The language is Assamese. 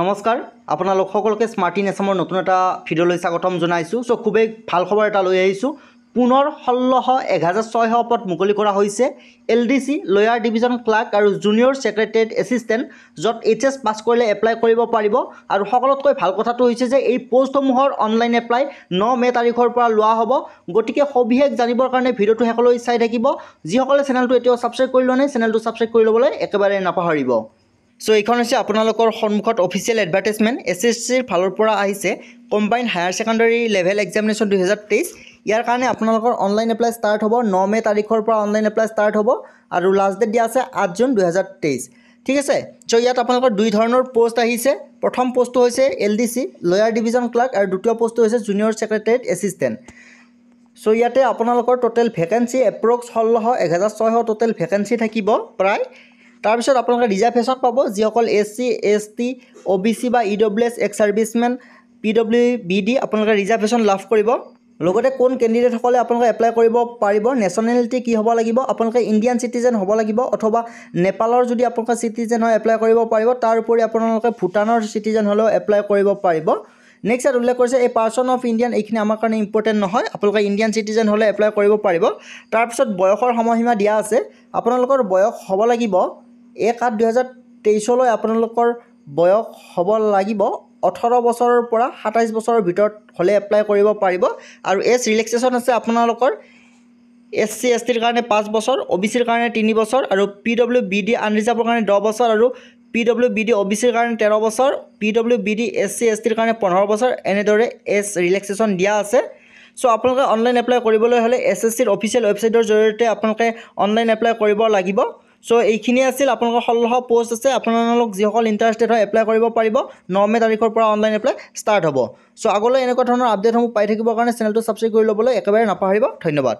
নমস্কাৰ আপোনালোক সকলোকে স্মাৰ্টি নেচামৰ নতুন এটা ভিডিঅ'লৈ স্বাগতম জনাইছোঁ চ' খুবেই ভাল খবৰ এটা লৈ আহিছোঁ পুনৰ ষোল্লশ এহেজাৰ ছয়শ পদ মুকলি কৰা হৈছে L D C lower division clerk আৰু জুনিয়ৰ ছেক্ৰেটেৰিয়েট এছিষ্টেণ্ট য'ত এইচ এছ পাছ কৰিলে এপ্লাই কৰিব পাৰিব আৰু সকলোতকৈ ভাল কথাটো হৈছে যে এই পষ্টসমূহৰ অনলাইন এপ্লাই ন মে' তাৰিখৰ পৰা লোৱা হ'ব গতিকে সবিশেষ জানিবৰ কাৰণে ভিডিঅ'টো শেষলৈ চাই থাকিব যিসকলে চেনেলটো এতিয়াও ছাবস্ক্ৰাইব কৰি লোৱা নাই চেনেলটো ছাবস্ক্ৰাইব কৰি ল'বলৈ একেবাৰে নাপাহৰিব সো এইখন হৈছে আপোনালোকৰ সন্মুখত অফিচিয়েল এডভাৰ্টাইজমেণ্ট এছ এছ চিৰ ফালৰ পৰা আহিছে combined higher secondary level examination দুহেজাৰ তেইছ ইয়াৰ কাৰণে আপোনালোকৰ অনলাইন এপ্লাই ষ্টাৰ্ট হ'ব ন মে' তাৰিখৰ পৰা অনলাইন এপ্লাই ষ্টাৰ্ট হ'ব আৰু লাষ্ট ডেট দিয়া আছে আঠ জুন দুহেজাৰ তেইছ ঠিক আছে চ' ইয়াত আপোনালোকৰ দুই ধৰণৰ পষ্ট আহিছে প্ৰথম পষ্টটো হৈছে L D C lower division clerk আৰু দ্বিতীয় পষ্টটো হৈছে জুনিয়ৰ ছেক্ৰেটেৰিয়েট এছিষ্টেণ্ট চ' ইয়াতে আপোনালোকৰ ট'টেল ভেকেঞ্চি এপ্ৰক্স ষোল্লশ এহেজাৰ ছয়শ ট'টেল ভেকেঞ্চি থাকিব প্ৰায় তাৰপিছত আপোনালোকে ৰিজাৰ্ভেশ্যন পাব যিসকল S C S T O' B C বা E W S ex servicemen P W B D আপোনালোকে ৰিজাৰ্ভেশ্যন লাভ কৰিব লগতে কোন কেণ্ডিডেটসকলে আপোনালোকে এপ্লাই কৰিব পাৰিব নেশ্যনেলিটি কি হ'ব লাগিব আপোনালোকে ইণ্ডিয়ান চিটিজেন হ'ব লাগিব অথবা নেপালৰ যদি আপোনালোকে চিটিজেন হয় এপ্লাই কৰিব পাৰিব তাৰ উপৰি আপোনালোকে ভূটানৰ চিটিজেন হ'লেও এপ্লাই কৰিব পাৰিব নেক্সট ইয়াত উল্লেখ কৰিছে এই পাৰ্চন অফ ইণ্ডিয়ান এইখিনি আমাৰ কাৰণে ইম্পৰ্টেণ্ট নহয় আপোনালোকে ইণ্ডিয়ান চিটিজেন হ'লে এপ্লাই কৰিব পাৰিব তাৰপিছত বয়সৰ সময়সীমা দিয়া আছে আপোনালোকৰ বয়স হ'ব লাগিব এক আঠ দুহেজাৰ তেইছলৈ আপোনালোকৰ বয়স হ'ব লাগিব ওঠৰ বছৰৰ পৰা সাতাইছ বছৰৰ ভিতৰত হ'লে এপ্লাই কৰিব পাৰিব আৰু এজ ৰিলেক্সেশ্যন আছে আপোনালোকৰ এছ চি এছ টিৰ কাৰণে পাঁচ বছৰ অ' বি চিৰ কাৰণে তিনি বছৰ আৰু পি ডব্লিউ বি ডি আনৰিজাৰ্ভৰ কাৰণে দহ বছৰ আৰু P W B D O' B চিৰ কাৰণে তেৰ বছৰ P W B D S C S টিৰ কাৰণে পোন্ধৰ বছৰ এনেদৰে এজ ৰিলেক্সেশ্যন দিয়া আছে চ' আপোনালোকে অনলাইন এপ্লাই কৰিবলৈ হ'লে এছ এছ চিৰ অফিচিয়েল ৱেবছাইটৰ জৰিয়তে আপোনালোকে অনলাইন এপ্লাই কৰিব লাগিব চ' এইখিনি আছিল আপোনালোকৰ সলহ পষ্ট আছে আপোনালোক যিসকল ইণ্টাৰেষ্টেড হয় এপ্লাই কৰিব পাৰিব নৰ্মে তাৰিখৰ পৰা অনলাইন এপ্লাই ষ্টাৰ্ট হ'ব চ' আগলৈ এনেকুৱা ধৰণৰ আপডেটসমূহ পাই থাকিবৰ কাৰণে চেনেলটো ছাবস্ক্ৰাইব কৰি ল'বলৈ একেবাৰে নাপাহৰিব ধন্যবাদ